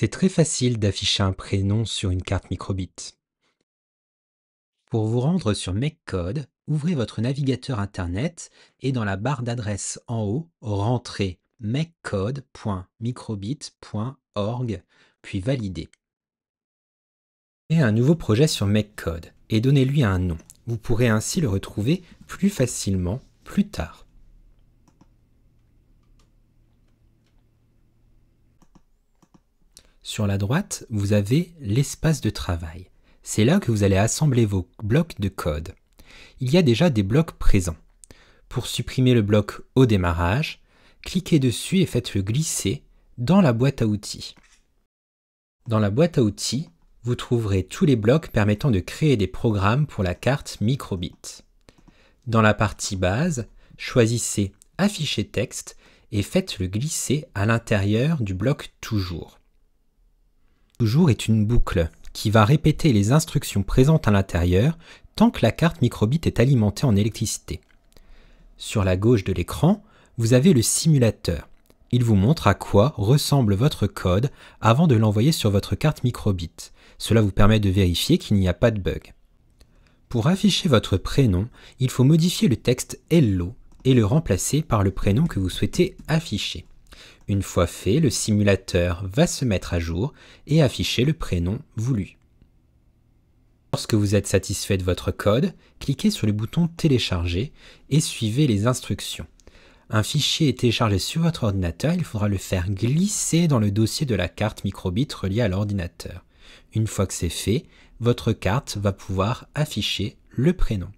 c'est très facile d'afficher un prénom sur une carte microbit. Pour vous rendre sur MakeCode, ouvrez votre navigateur Internet et dans la barre d'adresse en haut, rentrez makecode.microbit.org, puis validez. Créez un nouveau projet sur MakeCode et donnez-lui un nom. Vous pourrez ainsi le retrouver plus facilement plus tard. Sur la droite, vous avez l'espace de travail. C'est là que vous allez assembler vos blocs de code. Il y a déjà des blocs présents. Pour supprimer le bloc au démarrage, cliquez dessus et faites-le glisser dans la boîte à outils. Dans la boîte à outils, vous trouverez tous les blocs permettant de créer des programmes pour la carte microbit. Dans la partie base, choisissez Afficher texte et faites-le glisser à l'intérieur du bloc Toujours. Toujours est une boucle qui va répéter les instructions présentes à l'intérieur tant que la carte microbit est alimentée en électricité. Sur la gauche de l'écran, vous avez le simulateur. Il vous montre à quoi ressemble votre code avant de l'envoyer sur votre carte microbit. Cela vous permet de vérifier qu'il n'y a pas de bug. Pour afficher votre prénom, il faut modifier le texte Hello et le remplacer par le prénom que vous souhaitez afficher. Une fois fait, le simulateur va se mettre à jour et afficher le prénom voulu. Lorsque vous êtes satisfait de votre code, cliquez sur le bouton Télécharger et suivez les instructions. Un fichier est téléchargé sur votre ordinateur, il faudra le faire glisser dans le dossier de la carte microbit reliée à l'ordinateur. Une fois que c'est fait, votre carte va pouvoir afficher le prénom.